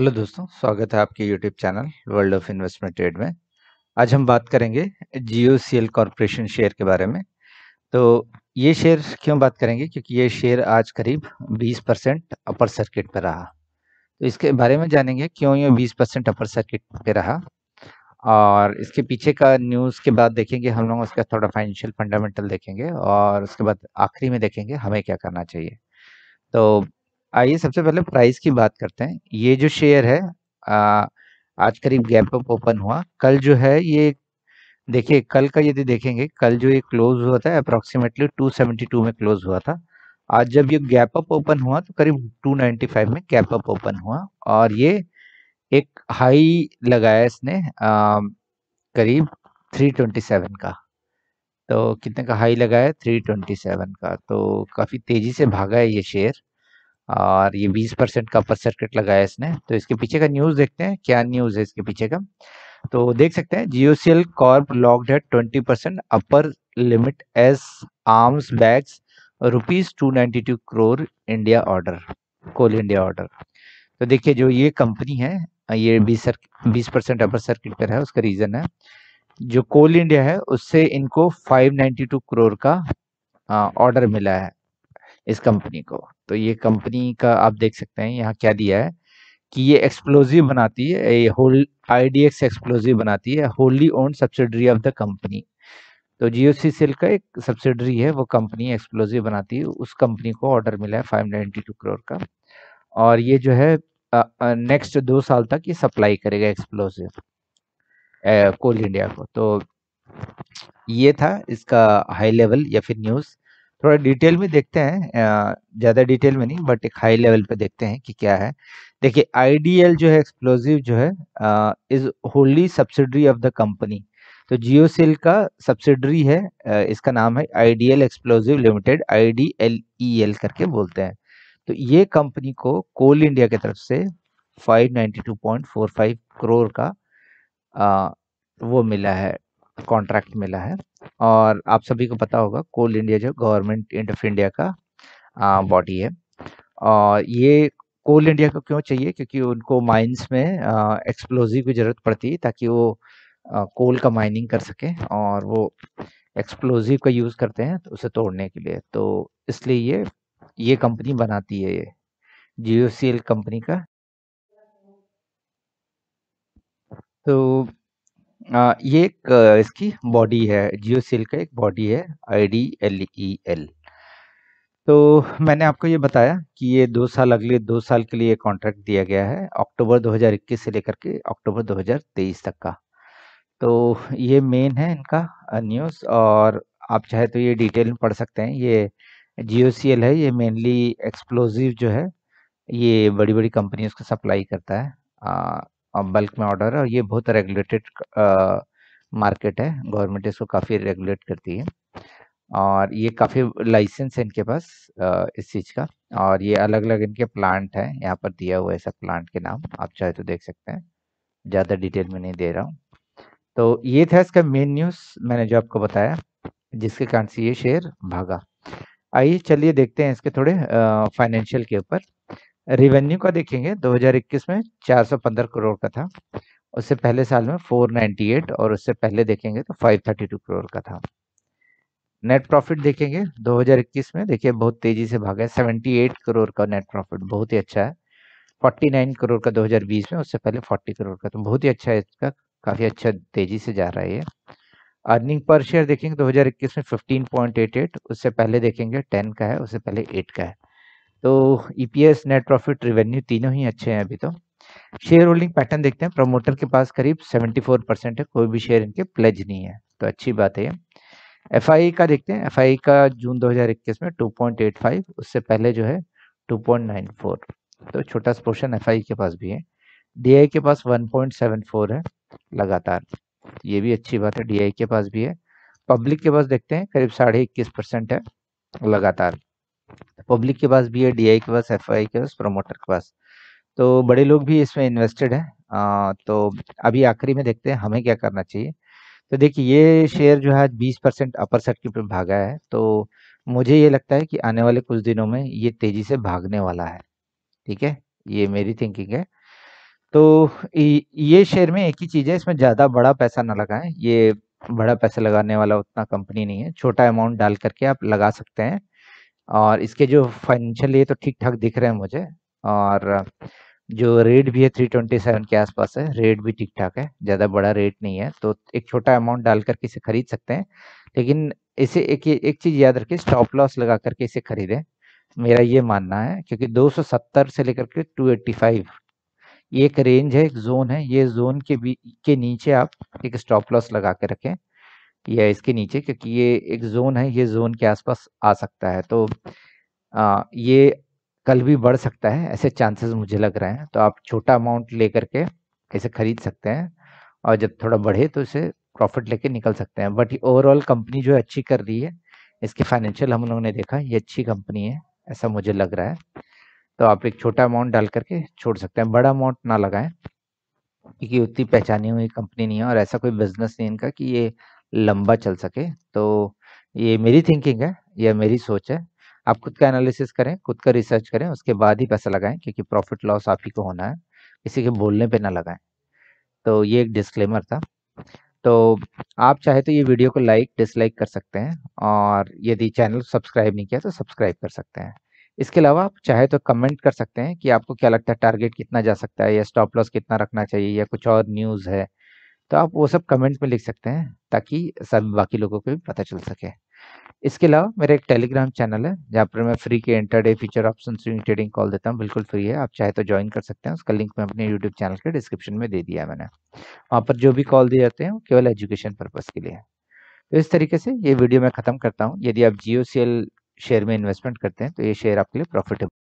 Hello दोस्तों स्वागत है आपके YouTube channel world of investment trade में आज हम बात करेंगे G O C L corporation share के बारे में तो ये शेयर क्यों बात करेंगे क्योंकि ये शेयर आज करीब 20 परसेंट अपर सर्किट पर रहा तो इसके बारे में जानेंगे क्यों ये 20 परसेंट अपर सर्किट पर रहा और इसके पीछे का न्यूज़ के बाद देखेंगे हम लोग उसका थोड़ा फाइनेंशियल फंडामेंटल देखेंगे और उसके बाद आखिरी में देखेंगे हमें क्या करना चाहिए तो आइए सबसे पहले प्राइस की बात करते हैं ये जो शेयर है आ, आज करीब गैप अप ओपन हुआ कल जो है ये देखिए कल का यदि देखेंगे कल जो ये क्लोज हुआ था अप्रोक्सीमेटली 272 में क्लोज हुआ था आज जब ये गैप अप ओपन हुआ तो करीब 295 में गैप अप ओपन हुआ और ये एक हाई लगाया इसने आ, करीब 327 का तो कितने का हाई लगाया 327 का तो काफ़ी तेज़ी से भागा है ये शेयर और ये 20 परसेंट का अपर सर्किट लगाया इसने तो इसके पीछे का न्यूज़ देखते हैं क्या न्यूज़ है इसके पीछे का तो देख सकते हैं जियो कॉर्प लॉकड है twenty percent upper limit as arms bags rupees two ninety two crore India order Coal India order तो देखिए जो ये कंपनी है ये बीस बीस परसेंट अपर सर्किट पर है उसका रीज़न है जो कोल इंडिया है उससे इनको फाइव नाइनटी टू क्रोर का ऑर्डर मिला है इस कंपनी को तो ये कंपनी का आप देख सकते हैं यहाँ क्या दिया है कि ये एक्सप्लोजिव बनाती है ये होल आईडीएक्स एक्सप्लोजिव बनाती है wholly owned subsidiary of the company तो जीओसी सेल का एक सब्सिडरी है वो कंपनी एक्सप्लोजिव बनाती है उस कंपनी को ऑर्डर मिला है फाइव नाइन्टी टू करोड़ का और ये जो है नेक्स्ट दो साल तक ये सप्लाई करेगा एक्सप्लोजिव कोल इंडिया को तो ये था इसका हाई लेवल या फिर न्यूज़ थोड़ा डिटेल में देखते हैं ज़्यादा डिटेल में नहीं बट एक हाई लेवल पे देखते हैं कि क्या है देखिए आईडीएल जो है एक्सप्लोजिव जो है is wholly subsidiary of the company तो जियो सेल का सब्सिडरी है इसका नाम है IDL explosive limited I D L E L करके बोलते हैं तो ये कंपनी को कोल इंडिया की तरफ से 592.45 करोड़ का आ, वो मिला है कॉन्ट्रैक्ट मिला है और आप सभी को पता होगा कोल इंडिया जो गवर्नमेंट ऑफ इंडिया का बॉडी हम्म। है और ये कोल इंडिया को क्यों चाहिए क्योंकि उनको माइंस में एक्सप्लोजिव की ज़रूरत पड़ती है ताकि वो कोल का माइनिंग कर सकें और वो एक्सप्लोजिव का यूज़ करते हैं तो उसे तोड़ने के लिए तो इसलिए ये ये कंपनी बनाती है ये जियो कंपनी का तो आ, ये एक इसकी बॉडी है जियो सेल का एक बॉडी है I D L E L तो मैंने आपको ये बताया कि ये दो साल अगले दो साल के लिए कॉन्ट्रैक्ट दिया गया है अक्टूबर 2021 से लेकर के अक्टूबर 2023 तक का तो ये मेन है इनका न्यूज़ और आप चाहे तो ये डिटेल में पढ़ सकते हैं ये जियो है ये मेनली एक्सप्लोजिव जो है ये बड़ी बड़ी कंपनी उसका सप्लाई करता है आ, बल्क में ऑर्डर है और ये बहुत रेगुलेटेड मार्केट है गवर्नमेंट इसको काफ़ी रेगुलेट करती है और ये काफ़ी लाइसेंस है इनके पास इस चीज़ का और ये अलग अलग इनके प्लांट हैं यहाँ पर दिया हुआ है सब प्लांट के नाम आप चाहे तो देख सकते हैं ज़्यादा डिटेल में नहीं दे रहा हूँ तो ये था इसका मेन न्यूज़ मैंने जो आपको बताया जिसके कारण से ये शेयर भागा आइए चलिए देखते हैं इसके थोड़े फाइनेंशियल के ऊपर रिवेन्यू का देखेंगे 2021 में 415 करोड़ का था उससे पहले साल में 498 और उससे पहले देखेंगे तो 532 करोड़ का था नेट प्रॉफिट देखेंगे 2021 में देखिए बहुत तेजी से भागा है 78 करोड़ का नेट प्रॉफिट बहुत ही अच्छा है 49 करोड़ का 2020 में उससे पहले 40 करोड़ का तो बहुत ही अच्छा है इसका काफ़ी अच्छा तेजी से जा रहा है ये अर्निंग पर शेयर देखेंगे 2021 में 15.88 उससे पहले देखेंगे 10 का है उससे पहले 8 का है तो ईपीएस नेट प्रॉफिट रिवेन्यू तीनों ही अच्छे हैं अभी तो शेयर होल्डिंग पैटर्न देखते हैं प्रमोटर के पास करीब 74 परसेंट है कोई भी शेयर इनके प्लेज नहीं है तो अच्छी बात है एफ e का देखते हैं एफ e का जून 2021 में 2.85 उससे पहले जो है 2.94 तो छोटा सा पोर्शन एफ e के पास भी है डी के पास 1.74 है लगातार ये भी अच्छी बात है डी के पास भी है पब्लिक के पास देखते हैं करीब साढ़े इक्कीस परसेंट है लगातार पब्लिक के पास भी है डीआई के पास एफआई के पास प्रमोटर के पास तो बड़े लोग भी इसमें इन्वेस्टेड आ, तो अभी आखिरी में देखते हैं हमें क्या करना चाहिए तो देखिए ये शेयर जो है बीस परसेंट अपर सर्किट में भागा है तो मुझे ये लगता है कि आने वाले कुछ दिनों में ये तेजी से भागने वाला है ठीक है ये मेरी थिंकिंग है तो ये शेयर में एक ही चीज़ है इसमें ज़्यादा बड़ा पैसा ना लगाएं ये बड़ा पैसा लगाने वाला उतना कंपनी नहीं है छोटा अमाउंट डाल करके आप लगा सकते हैं और इसके जो फाइनेंशियल ये तो ठीक ठाक दिख रहे हैं मुझे और जो रेट भी है थ्री ट्वेंटी सेवन के आसपास है रेट भी ठीक ठाक है ज़्यादा बड़ा रेट नहीं है तो एक छोटा अमाउंट डाल करके इसे खरीद सकते हैं लेकिन इसे एक एक चीज़ याद रखिए स्टॉप लॉस लगा करके इसे खरीदें मेरा ये मानना है क्योंकि 270 से लेकर के 285 ये एक रेंज है एक जोन है ये जोन के बीच के नीचे आप एक स्टॉप लॉस लगा के रखें या इसके नीचे क्योंकि ये एक जोन है ये जोन के आसपास आ सकता है तो आ, ये कल भी बढ़ सकता है ऐसे चांसेस मुझे लग रहे हैं तो आप छोटा अमाउंट ले करके इसे खरीद सकते हैं और जब थोड़ा बढ़े तो इसे प्रॉफिट लेके निकल सकते हैं बट ओवरऑल कंपनी जो अच्छी कर रही है इसके फाइनेंशियल हम लोगों ने देखा ये अच्छी कंपनी है ऐसा मुझे लग रहा है तो आप एक छोटा अमाउंट डाल करके छोड़ सकते हैं बड़ा अमाउंट ना लगाएं क्योंकि उतनी पहचानी हुई कंपनी नहीं है और ऐसा कोई बिजनेस नहीं इनका कि ये लंबा चल सके तो ये मेरी थिंकिंग है यह मेरी सोच है आप खुद का एनालिसिस करें खुद का रिसर्च करें उसके बाद ही पैसा लगाएं क्योंकि प्रॉफिट लॉस आप ही को होना है किसी के बोलने पे ना लगाएं तो ये एक डिस्क्लेमर था तो आप चाहे तो ये वीडियो को लाइक डिसलाइक कर सकते हैं और यदि चैनल सब्सक्राइब नहीं किया तो सब्सक्राइब कर सकते हैं इसके अलावा आप चाहे तो कमेंट कर सकते हैं कि आपको क्या लगता है टारगेट कितना जा सकता है या स्टॉप लॉस कितना रखना चाहिए या कुछ और न्यूज़ है तो आप वो सब कमेंट में लिख सकते हैं ताकि सब बाकी लोगों को भी पता चल सके इसके अलावा मेरा एक टेलीग्राम चैनल है जहाँ पर मैं फ्री के intraday feature option swing trading call देता हूँ बिल्कुल फ्री है आप चाहे तो ज्वाइन कर सकते हैं उसका लिंक मैं अपने यूट्यूब चैनल के डिस्क्रिप्शन में दे दिया है मैंने वहाँ पर जो भी कॉल दिए जाते हैं वो केवल एजुकेशन पर्पज़ के लिए तो इस तरीके से ये वीडियो मैं ख़त्म करता हूँ यदि आप जियो शेयर में इन्वेस्टमेंट करते हैं तो ये शेयर आपके लिए प्रॉफिटेबल